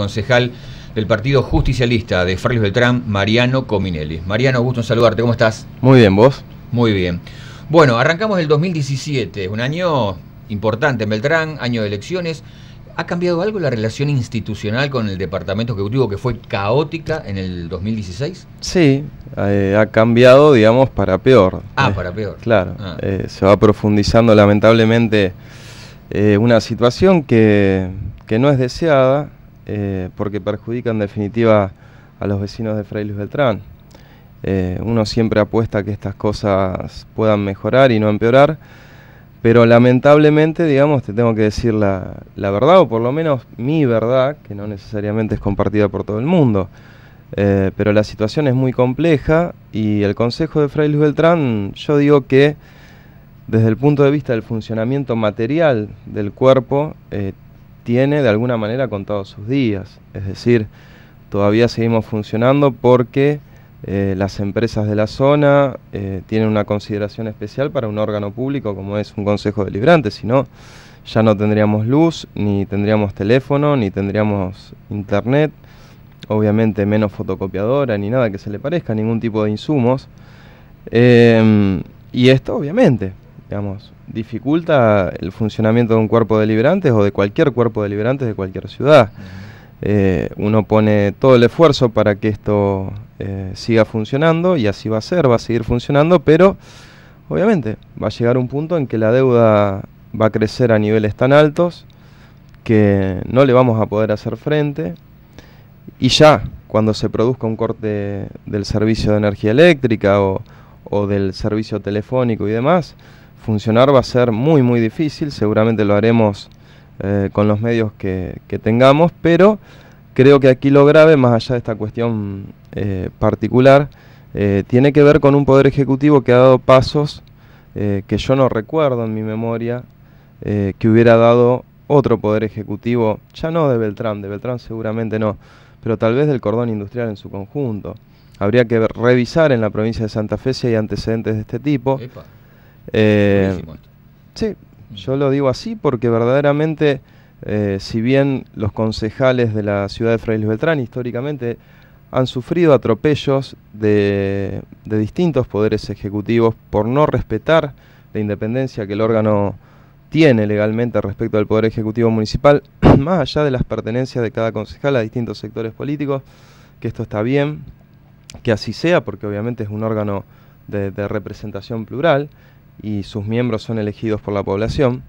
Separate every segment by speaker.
Speaker 1: concejal del Partido Justicialista de Ferrios Beltrán, Mariano Cominelli. Mariano, gusto en saludarte, ¿cómo estás? Muy bien, ¿vos? Muy bien. Bueno, arrancamos el 2017, un año importante en Beltrán, año de elecciones. ¿Ha cambiado algo la relación institucional con el Departamento Ejecutivo que fue caótica en el 2016?
Speaker 2: Sí, eh, ha cambiado, digamos, para peor. Ah, eh, para peor. Claro. Ah. Eh, se va profundizando lamentablemente una situación que, que no es deseada, eh, porque perjudica en definitiva a los vecinos de Fray Luis Beltrán. Eh, uno siempre apuesta que estas cosas puedan mejorar y no empeorar, pero lamentablemente, digamos, te tengo que decir la, verdad, o por lo menos mi verdad, que no necesariamente es compartida por todo el mundo. Eh, pero la situación es muy compleja y el Consejo de Fray Luis Beltrán, yo digo que desde el punto de vista del funcionamiento material del cuerpo, tiene de alguna manera contado sus días. Es decir, todavía seguimos funcionando porque eh, las empresas de la zona eh, tienen una consideración especial para un órgano público como es un consejo deliberante, si no, ya no tendríamos luz, ni tendríamos teléfono, ni tendríamos internet, obviamente menos fotocopiadora, ni nada que se le parezca, ningún tipo de insumos. Em, y esto obviamente digamos, dificulta el funcionamiento de un cuerpo de liberantes o de cualquier cuerpo de liberantes de cualquier ciudad. Eh, uno pone todo el esfuerzo para que esto eh, siga funcionando y así va a ser, va a seguir funcionando, pero obviamente va a llegar un punto en que la deuda va a crecer a niveles tan altos que no le vamos a poder hacer frente y ya cuando se produzca un corte del servicio de energía eléctrica o del servicio telefónico y demás, funcionar va a ser muy muy difícil, seguramente lo haremos eh, con los medios que, tengamos, pero creo que aquí lo grave, más allá de esta cuestión eh, particular, eh, tiene que ver con un poder ejecutivo que ha dado pasos que yo no recuerdo en mi memoria que hubiera dado otro poder ejecutivo, ya no de Beltrán, de Beltrán seguramente no, pero tal vez del cordón industrial en su conjunto. Habría que revisar en la provincia de Santa Fe si hay antecedentes de este tipo. Eh, sí, mm. yo lo digo así porque verdaderamente, eh, si bien los concejales de la ciudad de Frailes Beltrán históricamente han sufrido atropellos de, distintos poderes ejecutivos por no respetar la independencia que el órgano tiene legalmente respecto al Poder Ejecutivo Municipal, más allá de las pertenencias de cada concejal a distintos sectores políticos, que esto está bien, que así sea, porque obviamente es un órgano de representación plural, y sus miembros son elegidos por la población.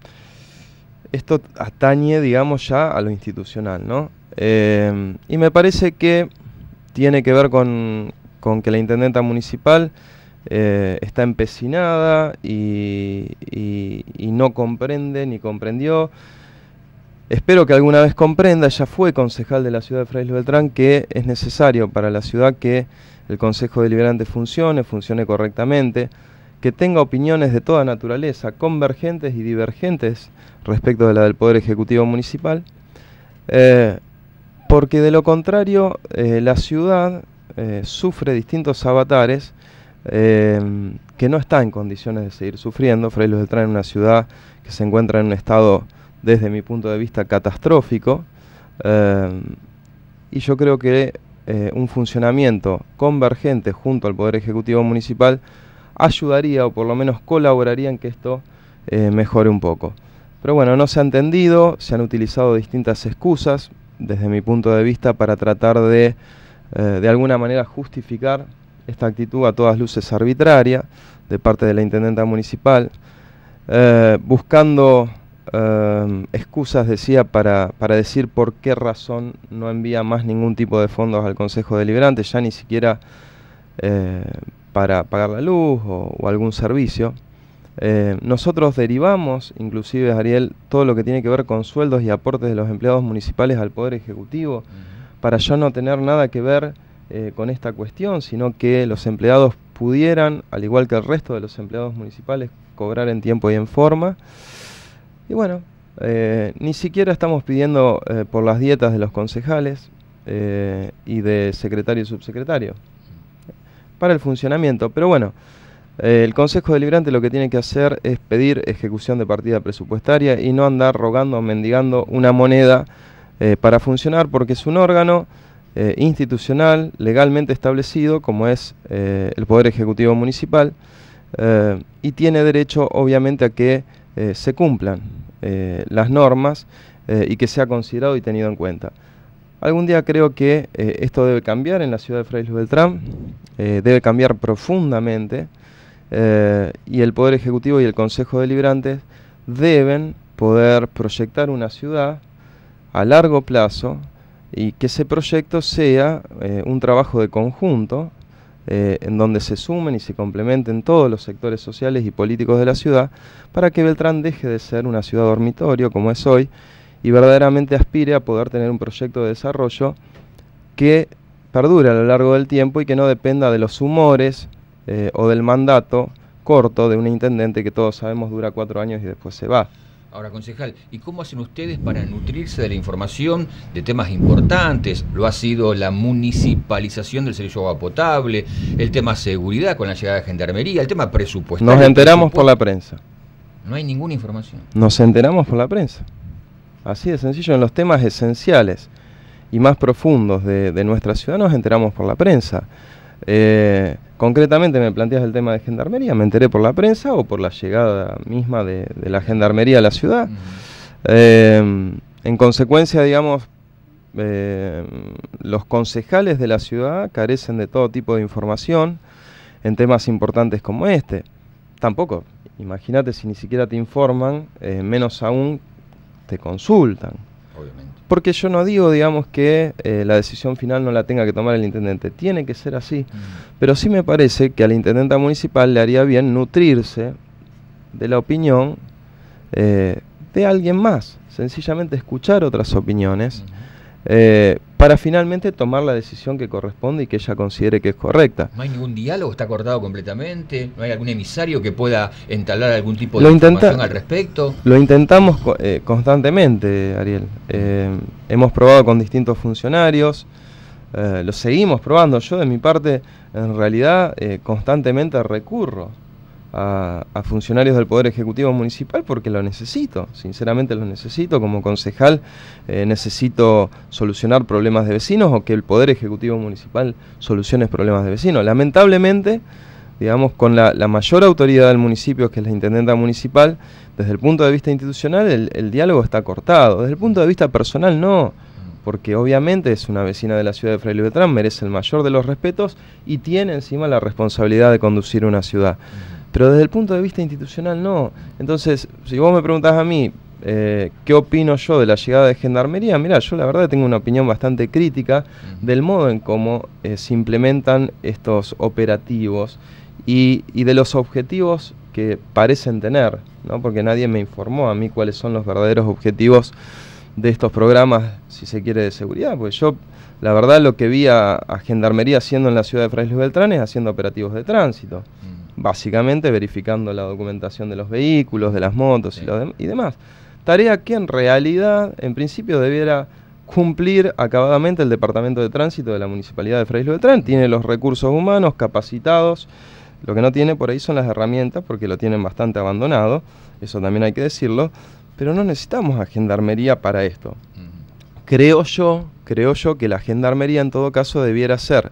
Speaker 2: Esto atañe, digamos, ya a lo institucional, ¿no? Eh, y me parece que tiene que ver con, que la intendenta municipal eh, está empecinada y, no comprende ni comprendió. Espero que alguna vez comprenda, ya fue concejal de la ciudad de Frailes Beltrán, que es necesario para la ciudad que el Consejo Deliberante funcione, funcione correctamente que tenga opiniones de toda naturaleza, convergentes y divergentes respecto de la del Poder Ejecutivo Municipal, eh, porque de lo contrario eh, la ciudad eh, sufre distintos avatares que no está en condiciones de seguir sufriendo. Frailes de traen en una ciudad que se encuentra en un estado, desde mi punto de vista, catastrófico, y yo creo que un funcionamiento convergente junto al Poder Ejecutivo Municipal ayudaría o por lo menos colaboraría en que esto eh, mejore un poco. Pero bueno, no se ha entendido, se han utilizado distintas excusas desde mi punto de vista para tratar de eh, de alguna manera justificar esta actitud a todas luces arbitraria de parte de la intendenta municipal, eh, buscando excusas, decía, para, para, decir por qué razón no envía más ningún tipo de fondos al Consejo Deliberante, ya ni siquiera para pagar la luz o, algún servicio. Eh, nosotros derivamos, inclusive Ariel, todo lo que tiene que ver con sueldos y aportes de los empleados municipales al Poder Ejecutivo, para ya no tener nada que ver eh, con esta cuestión, sino que los empleados pudieran, al igual que el resto de los empleados municipales, cobrar en tiempo y en forma. Y bueno, eh, ni siquiera estamos pidiendo por las dietas de los concejales y de secretario y subsecretario para el funcionamiento. Pero bueno, eh, el Consejo Deliberante lo que tiene que hacer es pedir ejecución de partida presupuestaria y no andar rogando o mendigando una moneda eh, para funcionar, porque es un órgano eh, institucional legalmente establecido, como es el Poder Ejecutivo Municipal, y tiene derecho, obviamente, a que se cumplan las normas y que sea considerado y tenido en cuenta. Algún día creo que eh, esto debe cambiar en la ciudad de Luis Beltrán, eh, debe cambiar profundamente eh, y el Poder Ejecutivo y el Consejo de Deliberantes deben poder proyectar una ciudad a largo plazo y que ese proyecto sea un trabajo de conjunto en donde se sumen y se complementen todos los sectores sociales y políticos de la ciudad para que Beltrán deje de ser una ciudad dormitorio como es hoy y verdaderamente aspire a poder tener un proyecto de desarrollo que perdure a lo largo del tiempo y que no dependa de los humores eh, o del mandato corto de un intendente que todos sabemos dura cuatro años y después se va.
Speaker 1: Ahora, concejal, ¿y cómo hacen ustedes para nutrirse de la información de temas importantes? Lo ha sido la municipalización del servicio de agua potable, el tema seguridad con la llegada de gendarmería, el tema presupuestario. Nos enteramos por la prensa. No hay ninguna información.
Speaker 2: Nos enteramos por la prensa. Así de sencillo, en los temas esenciales y más profundos de, nuestra ciudad nos enteramos por la prensa. Eh, concretamente me planteas el tema de gendarmería, me enteré por la prensa o por la llegada misma de, la gendarmería a la ciudad. Eh, en consecuencia, digamos, eh, los concejales de la ciudad carecen de todo tipo de información en temas importantes como este. Tampoco, imagínate si ni siquiera te informan, menos aún consultan. Porque yo no digo, digamos, que eh, la decisión final no la tenga que tomar el intendente. Tiene que ser así. Mm. Pero sí me parece que al intendente municipal le haría bien nutrirse de la opinión eh, de alguien más. Sencillamente escuchar otras opiniones. Eh, para finalmente tomar la decisión que corresponde y que ella considere que es correcta.
Speaker 1: ¿No hay ningún diálogo? ¿Está cortado completamente? ¿No hay algún emisario que pueda entablar algún tipo de lo información al respecto?
Speaker 2: Lo intentamos eh, constantemente, Ariel. Eh, hemos probado con distintos funcionarios, lo seguimos probando. Yo de mi parte, en realidad, constantemente recurro a, funcionarios del Poder Ejecutivo Municipal porque lo necesito, sinceramente lo necesito. Como concejal eh, necesito solucionar problemas de vecinos o que el Poder Ejecutivo Municipal solucione problemas de vecinos. Lamentablemente, digamos, con la, mayor autoridad del municipio, que es la Intendenta Municipal, desde el punto de vista institucional el, diálogo está cortado. Desde el punto de vista personal, no porque obviamente es una vecina de la ciudad de Fraile Betrán merece el mayor de los respetos y tiene encima la responsabilidad de conducir una ciudad. Pero desde el punto de vista institucional no. Entonces, si vos me preguntás a mí eh, qué opino yo de la llegada de Gendarmería, mira, yo la verdad tengo una opinión bastante crítica del modo en cómo eh, se implementan estos operativos y, de los objetivos que parecen tener, ¿no? porque nadie me informó a mí cuáles son los verdaderos objetivos de estos programas, si se quiere, de seguridad. Porque yo la verdad lo que vi a, Gendarmería haciendo en la ciudad de Luis Beltrán es haciendo operativos de tránsito. Mm. Básicamente verificando la documentación de los vehículos, de las motos y, y demás. Tarea que en realidad, en principio, debiera cumplir acabadamente el Departamento de Tránsito de la Municipalidad de Luis Beltrán. Tiene los recursos humanos capacitados. Lo que no tiene por ahí son las herramientas, porque lo tienen bastante abandonado, eso también hay que decirlo, pero no necesitamos a gendarmería para esto. Mm creo yo, creo yo que la gendarmería en todo caso debiera ser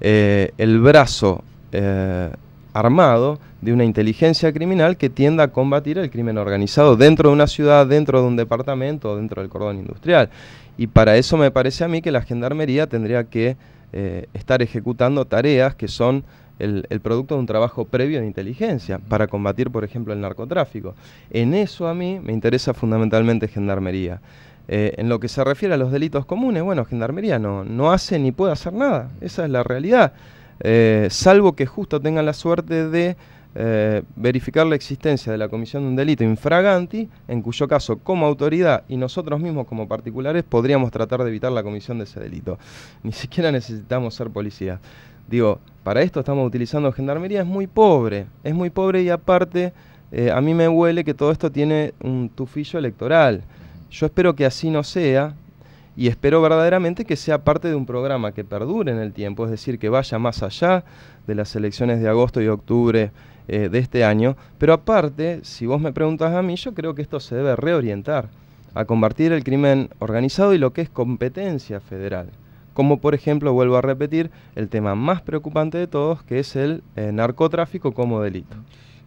Speaker 2: eh, el brazo eh, armado de una inteligencia criminal que tienda a combatir el crimen organizado dentro de una ciudad, dentro de un departamento, dentro del cordón industrial. Y para eso me parece a mí que la gendarmería tendría que eh, estar ejecutando tareas que son el, el, producto de un trabajo previo de inteligencia para combatir, por ejemplo, el narcotráfico. En eso a mí me interesa fundamentalmente gendarmería. Eh, en lo que se refiere a los delitos comunes, bueno, Gendarmería no, no hace ni puede hacer nada, esa es la realidad, eh, salvo que justo tengan la suerte de eh, verificar la existencia de la comisión de un delito infraganti, en cuyo caso como autoridad y nosotros mismos como particulares podríamos tratar de evitar la comisión de ese delito. Ni siquiera necesitamos ser policía. Digo, para esto estamos utilizando gendarmería, es muy pobre, es muy pobre y aparte a mí me huele que todo esto tiene un tufillo electoral. Yo espero que así no sea y espero verdaderamente que sea parte de un programa que perdure en el tiempo, es decir, que vaya más allá de las elecciones de agosto y octubre eh, de este año. Pero aparte, si vos me preguntas a mí, yo creo que esto se debe reorientar a combatir el crimen organizado y lo que es competencia federal. Como por ejemplo, vuelvo a repetir, el tema más preocupante de todos, que es el eh,
Speaker 1: narcotráfico como delito.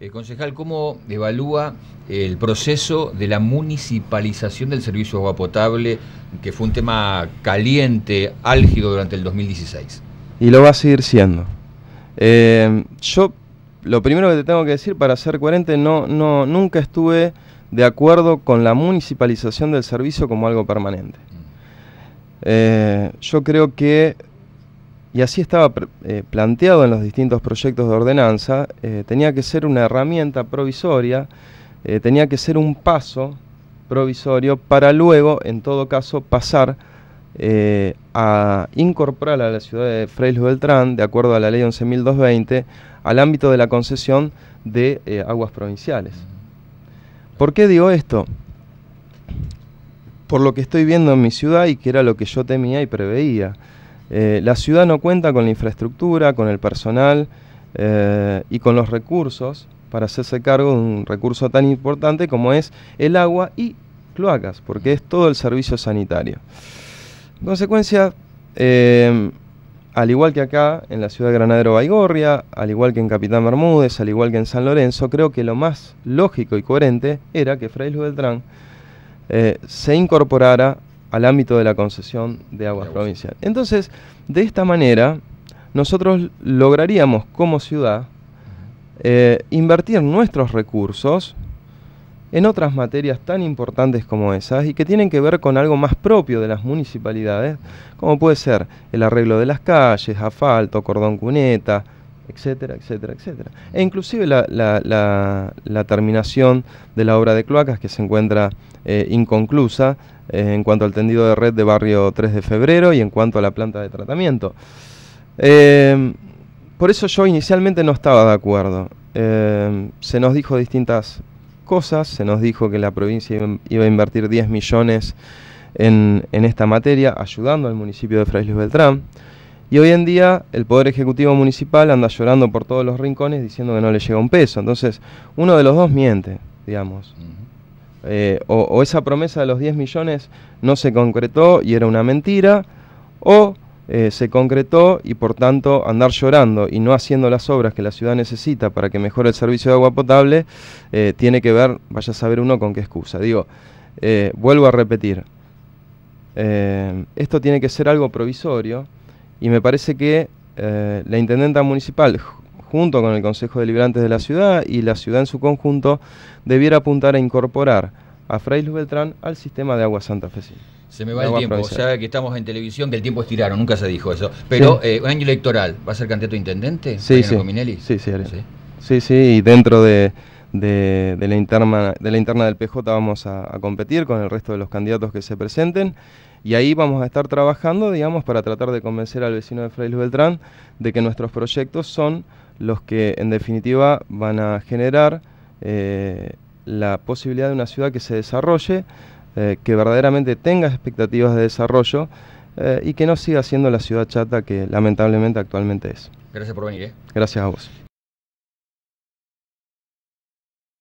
Speaker 1: Eh, concejal, ¿cómo evalúa el proceso de la municipalización del servicio de agua potable, que fue un tema caliente, álgido durante el 2016?
Speaker 2: Y lo va a seguir siendo. Eh, yo lo primero que te tengo que decir, para ser coherente, no, no, nunca estuve de acuerdo con la municipalización del servicio como algo permanente. Mm. Eh, yo creo que y así estaba eh, planteado en los distintos proyectos de ordenanza, eh, tenía que ser una herramienta provisoria, eh, tenía que ser un paso provisorio para luego, en todo caso, pasar a incorporar a la ciudad de Frailes Beltrán, de acuerdo a la ley 11.220, al ámbito de la concesión de aguas provinciales. ¿Por qué digo esto? Por lo que estoy viendo en mi ciudad y que era lo que yo temía y preveía. Eh, la ciudad no cuenta con la infraestructura, con el personal eh, y con los recursos para hacerse cargo de un recurso tan importante como es el agua y cloacas, porque es todo el servicio sanitario. En consecuencia, eh, al igual que acá en la ciudad de Granadero Baigorria, al igual que en Capitán Bermúdez, al igual que en San Lorenzo, creo que lo más lógico y coherente era que Fray Luis Beltrán se incorporara al ámbito de la concesión de aguas provincial. Entonces, de esta manera, nosotros lograríamos como ciudad eh, invertir nuestros recursos en otras materias tan importantes como esas y que tienen que ver con algo más propio de las municipalidades, como puede ser el arreglo de las calles, asfalto, cordón cuneta, etcétera, etcétera, etcétera. E inclusive la, terminación de la obra de cloacas que se encuentra eh, inconclusa eh, en cuanto al tendido de red de barrio 3 de febrero y en cuanto a la planta de tratamiento. Eh, por eso yo inicialmente no estaba de acuerdo. se nos dijo distintas cosas, se nos dijo que la provincia iba a invertir 10 millones en, esta materia, ayudando al municipio de Fray Luis Beltrán. Y hoy en día el Poder Ejecutivo Municipal anda llorando por todos los rincones diciendo que no le llega un peso. Entonces, uno de los dos miente, digamos. Eh, o, esa promesa de los 10 millones no se concretó y era una mentira, o eh, se concretó y por tanto andar llorando y no haciendo las obras que la ciudad necesita para que mejore el servicio de agua potable, eh, tiene que ver, vaya a saber uno con qué excusa. Digo, vuelvo a repetir, esto tiene que ser algo provisorio y me parece que eh, la intendenta municipal, junto con el Consejo Deliberantes de la ciudad y la ciudad en su conjunto, debiera apuntar a incorporar a Fray Luz Beltrán al sistema de agua Santa Fe.
Speaker 1: Se me va el tiempo, ya que estamos en televisión, que el tiempo es tirano, nunca se dijo eso. Pero eh, un año electoral, ¿va a ser candidato a intendente? Sí, sí. Sí,
Speaker 2: sí, sí, sí, y dentro de de, la, interna, de la interna del PJ vamos a, competir con el resto de los candidatos que se presenten y ahí vamos a estar trabajando, digamos, para tratar de convencer al vecino de Frailes Beltrán de que nuestros proyectos son los que en definitiva van a generar eh, la posibilidad de una ciudad que se desarrolle, eh, que verdaderamente tenga expectativas de desarrollo eh, y que no siga siendo la ciudad chata que lamentablemente actualmente es. Gracias por venir. Gracias a vos.